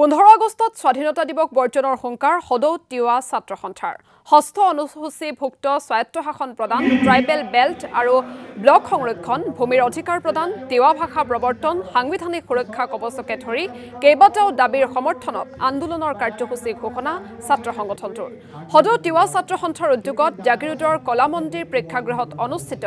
পোন্ধৰ আগষ্টত স্বাধীনতা দিৱস বৰ্জনৰ হুংকাৰ সদৌ তিৱা ছাত্ৰ সন্থাৰ ষষ্ঠ অনুসূচীভুক্ত স্বায়ত্তশাসন প্ৰদান ট্ৰাইবেল বেল্ট আৰু ব্লক সংৰক্ষণ ভূমিৰ অধিকাৰ প্ৰদান তিৱা ভাষা প্ৰৱৰ্তন সাংবিধানিক সুৰক্ষা কৱচকে ধৰি কেইবাটাও দাবীৰ সমৰ্থনত আন্দোলনৰ কাৰ্যসূচী ঘোষণা ছাত্ৰ সংগঠনটোৰ সদৌ তিৱা ছাত্ৰ সন্থাৰ উদ্যোগত জাগিৰোডৰ কলা মন্দিৰ প্ৰেক্ষাগৃহত অনুষ্ঠিত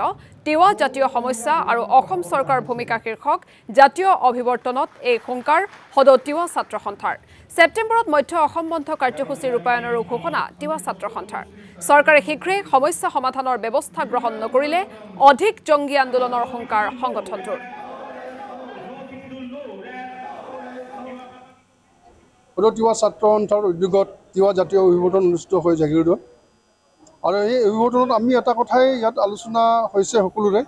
তিৱা জাতীয় সমস্যা আৰু অসম চৰকাৰৰ ভূমিকা শীৰ্ষক জাতীয় অভিৱৰ্তনত এই সংকাৰ সদ তিৱা ছাত্ৰ সন্থাৰ ছেপ্তেম্বৰত মধ্য অসম বন্ধ কাৰ্যসূচী ৰূপায়ণৰো ঘোষণা তিৱা ছাত্ৰ সন্থাৰ চৰকাৰে শীঘ্ৰেই সমস্যা সমাধানৰ ব্যৱস্থা গ্ৰহণ নকৰিলে অধিক জংগী আন্দোলনৰ সংকাৰ সংগঠনটোৰ সদৌ তিৱা ছাত্ৰ সন্থাৰ উদ্যোগত তিৱা জাতীয় অভিৱৰ্তন অনুষ্ঠিত হৈ জাগিৰোডত আৰু এই অভিৱৰ্তনত আমি এটা কথাই ইয়াত আলোচনা হৈছে সকলোৰে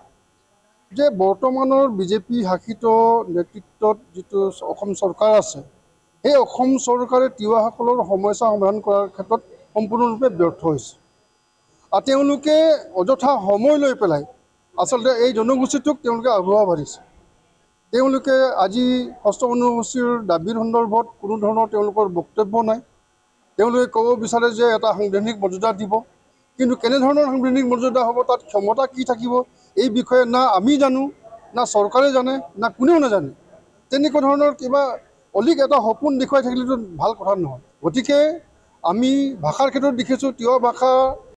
যে বৰ্তমানৰ বিজেপি শাসিত নেতৃত্বত যিটো অসম চৰকাৰ আছে সেই অসম চৰকাৰে তিৱাসকলৰ সমস্যা সমাধান কৰাৰ ক্ষেত্ৰত সম্পূৰ্ণৰূপে ব্যৰ্থ হৈছে আৰু তেওঁলোকে অযথা সময় লৈ পেলাই আচলতে এই জনগোষ্ঠীটোক তেওঁলোকে আগবঢ়াব পাৰিছে তেওঁলোকে আজি ষষ্ঠ জনগোষ্ঠীৰ দাবীৰ সন্দৰ্ভত কোনো ধৰণৰ তেওঁলোকৰ বক্তব্য নাই তেওঁলোকে ক'ব বিচাৰে যে এটা সাংবিধানিক মৰ্যাদা দিব কিন্তু কেনেধৰণৰ সাংবিধানিক মৰ্যাদা হ'ব তাত ক্ষমতা কি থাকিব এই বিষয়ে না আমি জানো না চৰকাৰে জানে না কোনেও নাজানে তেনেকুৱা ধৰণৰ কিবা অলিক এটা সপোন দেখুৱাই থাকিলেতো ভাল কথা নহয় গতিকে আমি ভাষাৰ ক্ষেত্ৰত দেখিছোঁ তিয় ভাষা